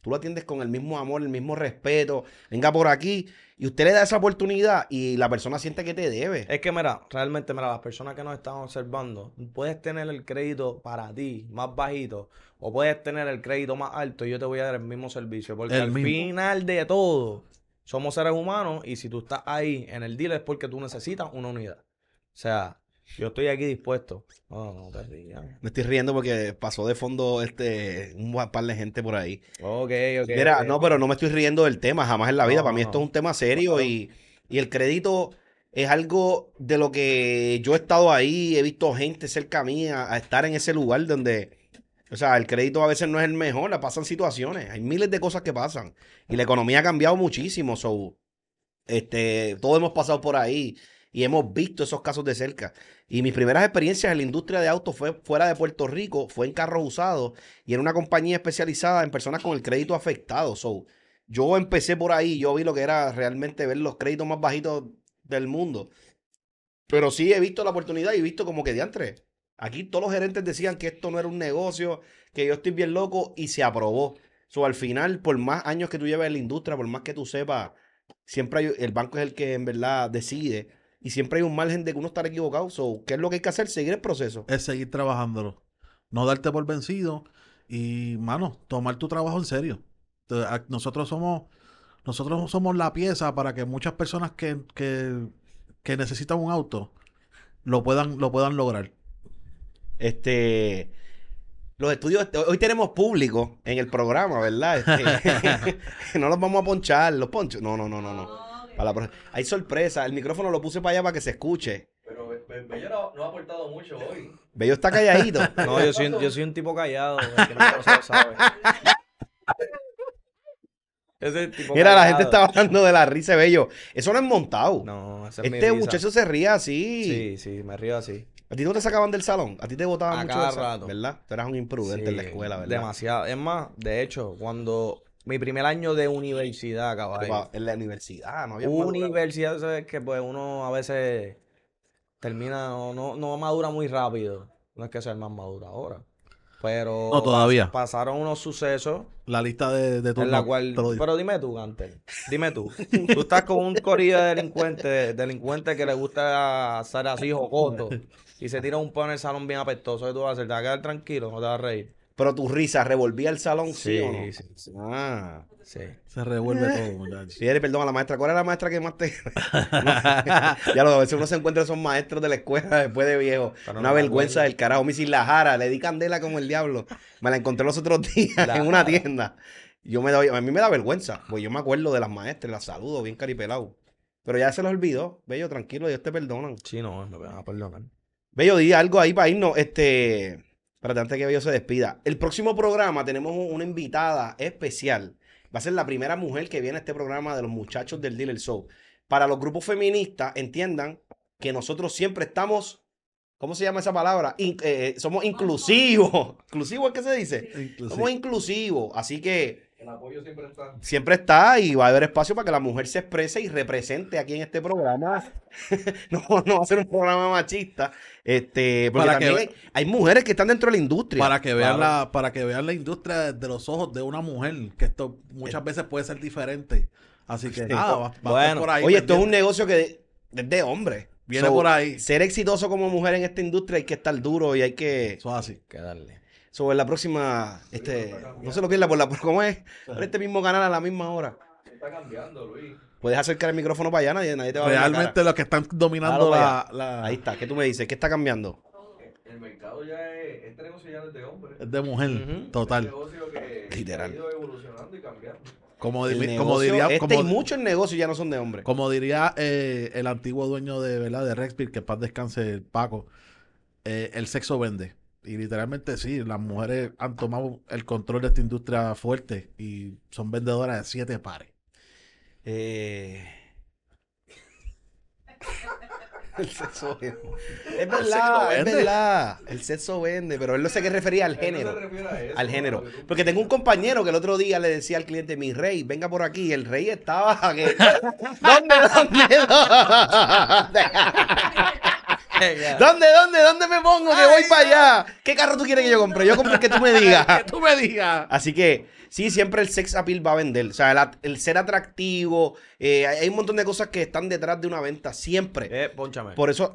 Tú lo atiendes con el mismo amor, el mismo respeto. Venga por aquí. Y usted le da esa oportunidad y la persona siente que te debe. Es que, mira, realmente, mira, las personas que nos están observando, puedes tener el crédito para ti más bajito o puedes tener el crédito más alto y yo te voy a dar el mismo servicio. Porque al final de todo, somos seres humanos y si tú estás ahí en el deal es porque tú necesitas una unidad. O sea, yo estoy aquí dispuesto. Me estoy riendo porque pasó de fondo este un par de gente por ahí. Ok, ok. Mira, no, pero no me estoy riendo del tema, jamás en la vida. Para mí esto es un tema serio y, y el crédito es algo de lo que yo he estado ahí, he visto gente cerca mía a estar en ese lugar donde o sea, el crédito a veces no es el mejor, la pasan situaciones, hay miles de cosas que pasan y la economía ha cambiado muchísimo, so, este, todos hemos pasado por ahí y hemos visto esos casos de cerca. Y mis primeras experiencias en la industria de autos fue fuera de Puerto Rico, fue en carros usados y en una compañía especializada en personas con el crédito afectado. So, yo empecé por ahí, yo vi lo que era realmente ver los créditos más bajitos del mundo. Pero sí he visto la oportunidad y he visto como que diantre. Aquí todos los gerentes decían que esto no era un negocio, que yo estoy bien loco y se aprobó. So, al final, por más años que tú lleves en la industria, por más que tú sepas, siempre hay, el banco es el que en verdad decide y siempre hay un margen de que uno estar equivocado. ¿Qué es lo que hay que hacer? Seguir el proceso. Es seguir trabajándolo. No darte por vencido y, mano, tomar tu trabajo en serio. Nosotros somos, nosotros somos la pieza para que muchas personas que, que necesitan un auto lo puedan, lo puedan lograr. Este. Los estudios, hoy tenemos público en el programa, ¿verdad? Este, (laughs) no los vamos a ponchar, los ponchos. No, no, no, no, no. hay sorpresa, el micrófono lo puse para allá para que se escuche. Pero Bello no, ha aportado mucho hoy. Bello está calladito. (laughs) No, yo soy, yo soy un tipo callado, (laughs) Mira, la gente está hablando de la risa Bello. Eso no es montado. No, Este muchacho se ríe así. Sí, sí, me río así. A ti no te sacaban del salón, a ti te botaban mucho rato. ¿verdad? Tú eras un imprudente en la escuela, ¿verdad? Demasiado. Es más, de hecho, cuando mi primer año de universidad, caballo. En la universidad, no había Universidad, que pues uno a veces termina, no, no, madura muy rápido. No es que sea el más maduro ahora. Pero todavía. pasaron unos sucesos. La lista de, de en la cual, Pero dime tú, Gantel. Dime tú. tú estás con un corillo de delincuente que le gusta ser así jocoto y se tira un pan en el salón bien apetoso que tú vas a hacer? ¿Te vas a quedar tranquilo? ¿No te vas a reír? Pero tu risa revolvía el salón, ¿sí, Ah, sí. Se revuelve (laughs) todo, muchachos. le perdón a la maestra. ¿Cuál era la maestra que más te.? (laughs) (laughs) ya lo, a veces uno se encuentra esos maestros de la escuela después de viejo. una vergüenza del carajo. la jara, le di candela como el diablo. Me la encontré los otros días en una tienda. Yo me doy, a mí me da vergüenza, pues yo me acuerdo de las maestras, las saludo bien caripelado. Pero ya se los olvidó, bello, tranquilo, Dios te perdona. Sí, no, no me van a perdonar. Bello, di algo ahí para irnos. Este, para antes que Bello se despida. El próximo programa tenemos una invitada especial. Va a ser la primera mujer que viene a este programa de los muchachos del Dealer Show. Para los grupos feministas, entiendan que nosotros siempre estamos ¿Cómo se llama esa palabra? Eh, eh, somos inclusivos. (laughs) ¿Inclusivos es que se dice? Somos inclusivos. Así que el apoyo siempre está. Siempre está y va a haber espacio para que la mujer se exprese y represente aquí en este programa. (laughs) no, va a ser un programa machista. Este, que, hay, mujeres que están dentro de la industria. Para que vean la, para que vean la industria desde los ojos de una mujer, que esto muchas eh. veces puede ser diferente. Así que va, por ahí. Oye, esto es un negocio que es de hombre. Viene por ahí. Ser exitoso como mujer en esta industria hay que estar duro y hay que. Eso así. Que sobre la próxima, este, no se lo pierda por la, por cómo es, por este mismo canal a la misma hora. Está cambiando, Luis. Puedes acercar el micrófono para allá, nadie, te va a ver. Realmente los que están dominando la, la, Ahí está, ¿qué tú me dices? ¿Qué está cambiando? El mercado ya es. Este negocio ya es de hombre. Es de mujer, total. Es negocio que Literal. Ha ido evolucionando y cambiando. Como, diría... como, diría. Este como, y muchos negocios ya no son de hombre. Como diría eh, el antiguo dueño de, ¿verdad? de Rexfield, que paz descanse Paco, eh, el sexo vende. Y literalmente sí, las mujeres han tomado el control de esta industria fuerte y son vendedoras de siete pares. Eh... (laughs) el sexo vende. Es verdad, es verdad. El sexo vende, pero él no sé qué refería al género. al género. Porque tengo un compañero que el otro día le decía al cliente, mi rey, venga por aquí. el rey estaba. (laughs) ¿Dónde? ¿Dónde? ¿Dónde? (laughs) (laughs) ¿Dónde, dónde, dónde me pongo? Que voy para allá. ¿Qué carro tú quieres que yo compre? Yo compro el que tú me (laughs) digas. que tú me digas. Así que, sí, siempre el sex appeal va a vender. O sea, el, ser atractivo. Eh, hay un montón de cosas que están detrás de una venta, siempre. Eh, ponchame. Por eso.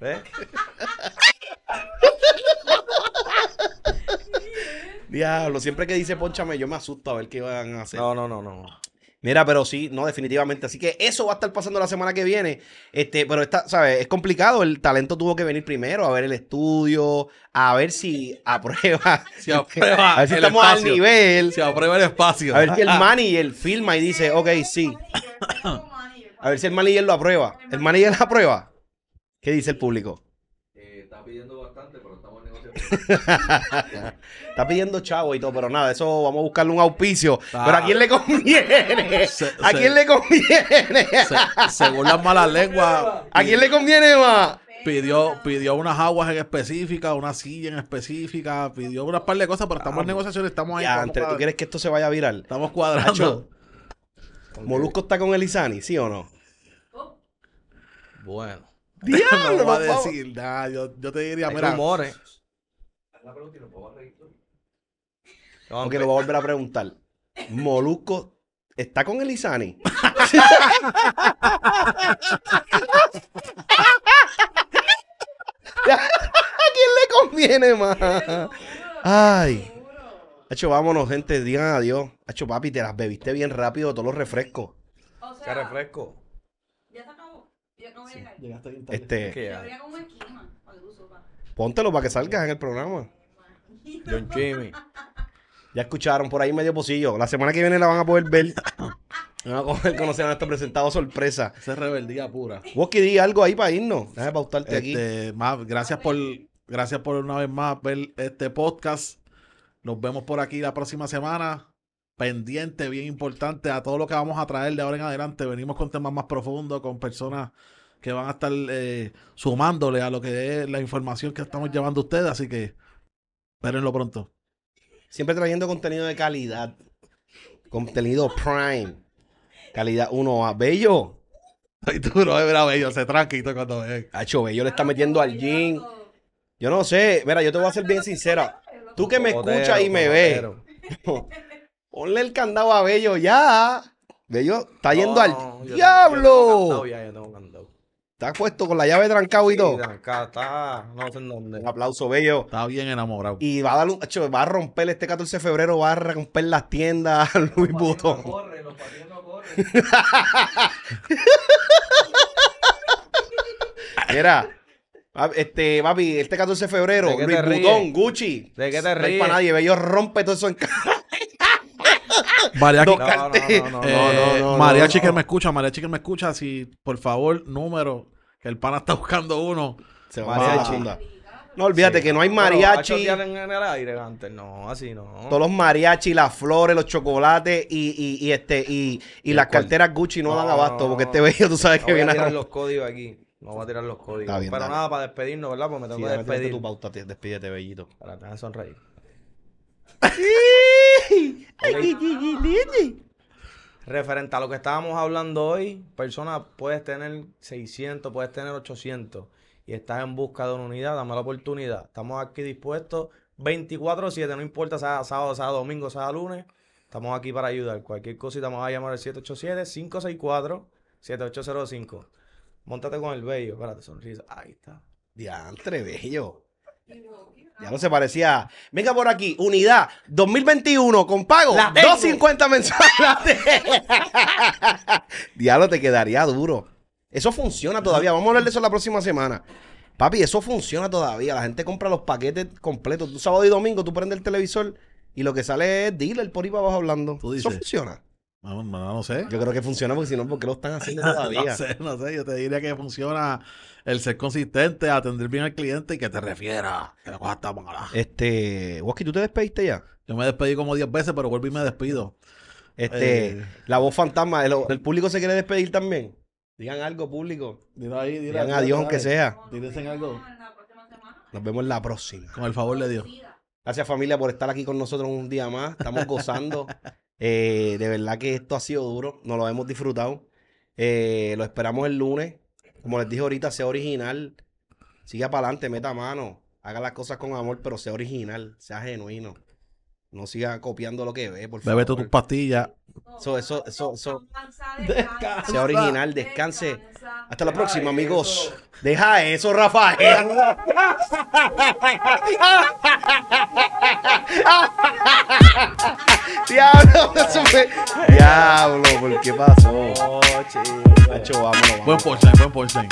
¿Eh? (laughs) Diablo, siempre que dice ponchame, yo me asusto a ver qué van a hacer. No, no, no, no. Mira, pero sí, no, definitivamente. Así que eso va a estar pasando la semana que viene. Este, pero está, ¿sabes? Es complicado. El talento tuvo que venir primero a ver el estudio, a ver si aprueba. (laughs) Si aprueba. (laughs) si estamos al nivel. Si aprueba el espacio. A ver si el (laughs) manager filma y dice, ok, sí. (coughs) A ver si el manager lo aprueba. ¿El manager lo aprueba? ¿Qué dice el público? (laughs) Está pidiendo chavo y todo, pero nada, eso vamos a buscarle un auspicio. Pero ¿a ah. quién le conviene? ¿A quién le conviene? según las malas lenguas. ¿A quién le conviene más? Pidió, pidió unas aguas en específica, una silla en específica, pidió unas par de cosas, pero estamos en negociaciones, estamos ahí. Ya, ¿Tú quieres que esto se vaya a viral? Estamos cuadrando. ¿Molusco está con Elizani, sí o no? Bueno. Diablo, no, (laughs) no va a decir nada. Yo, te diría, mira. Aunque lo voy a volver a preguntar. Molusco está con Elizani. (laughs) (laughs) ¿A quién le conviene más? Ay. hecho vámonos, gente. Digan adiós. Hacho, papi, te las bebiste bien rápido todos los refrescos. ¿Qué refresco? Ya se acabó. Ya Este, Póntelo para que salgas en el programa. John Chimmy. Ya escucharon, por ahí medio pocillo. La semana que viene la van a poder ver. Van a conocer a nuestro presentado sorpresa. Esa es rebeldía pura. Vos algo ahí para irnos. Este, más, gracias por, gracias por una vez más ver este podcast. Nos vemos por aquí la próxima semana. Pendiente, bien importante, a todo lo que vamos a traer de ahora en adelante. Venimos con temas más profundos, con personas que van a estar eh, sumándole a lo que es la información que estamos llevando a ustedes. Así que pero en lo pronto. Siempre trayendo contenido de calidad. Contenido prime. Calidad uno a Bello. Ay, tú no verás bello, se tranquilo cuando ve. Hacho, bello le está metiendo al jean. Yo no sé. Mira, yo te voy a ser bien sincera. Tú que me escuchas y me ves. (laughs) Ponle el candado a Bello ya. Bello está yendo al diablo. Yo tengo, candado, ya, Está puesto con la llave trancado y sí, todo. Trancado, está, no sé el dónde. Un aplauso bello. Está bien enamorado. Y va a dar va a romper este 14 de febrero, va a romper las tiendas a Luis Butón. No corre, los no corren. (laughs) Mira, este, papi, este 14 de febrero, Luis Butón, Gucci. ¿De qué te ríes? No para nadie, bello rompe todo eso en casa. (laughs) Mariachi, que me escucha, Mariachi que me escucha, si por favor, número, que el pana está buscando uno. Se va mariachi. no, olvídate que no hay mariachi. no, así no. Todos los mariachi, las flores, los chocolates y, este y, las carteras Gucci no, dan abasto porque este bello tú sabes que viene a tirar los códigos aquí. No voy a tirar los códigos. Para Pero nada, para despedirnos, ¿verdad? Porque me tengo que despedir. despídete, bellito. Para que sonreír. Referente a lo que estábamos hablando hoy, persona, puedes tener 600, puedes tener 800 y estás en busca de una unidad, dame la oportunidad. Estamos aquí dispuestos 24-7, no importa sea sábado, sea domingo, sea lunes. Estamos aquí para ayudar. Cualquier cosita vamos a llamar al 787-564-7805. montate con el bello. Espérate, sonrisa. Ahí está. Diantre, bello. Ya no se parecía. Venga por aquí, unidad 2021 con pago 250 mensuales. (laughs) (laughs) Diablo, te quedaría duro. Eso funciona todavía. Vamos a hablar de eso la próxima semana. Papi, eso funciona todavía. La gente compra los paquetes completos. Tú sábado y domingo, tú prendes el televisor y lo que sale es dealer por ahí abajo hablando. Eso funciona. No, sé. Yo creo que funciona porque si no, ¿por qué lo están haciendo (laughs) todavía? no sé, Yo te diría que funciona el ser consistente, atender bien al cliente y que te refiera. Que la cosa está mala. Este, ¿tú te despediste ya? Yo me despedí como 10 veces, pero vuelvo y me despido. Este, eh, la voz fantasma, el, público se quiere despedir también. Digan algo, público. Digan adiós, aunque sea. Dicen algo. Nos vemos la próxima. Con el favor de Dios. Gracias, familia, por estar aquí con nosotros un día más. Estamos gozando. (laughs) Eh, de verdad que esto ha sido duro, nos lo hemos disfrutado. Eh, lo esperamos el lunes. Como les dije ahorita, sea original. Siga para adelante, meta mano. Haga las cosas con amor, pero sea original, sea genuino. No siga copiando lo que ve, por favor. Bebe tus pastillas. Eso, Sea original, descanse. Hasta la Deja próxima, amigos. Deja eso, Rafael. (laughs) Diablo, eso fue. Diablo, ¿por qué pasó? Oh, chido. Hacho, vámonos, vámonos. Buen porcentaje, buen porcentaje.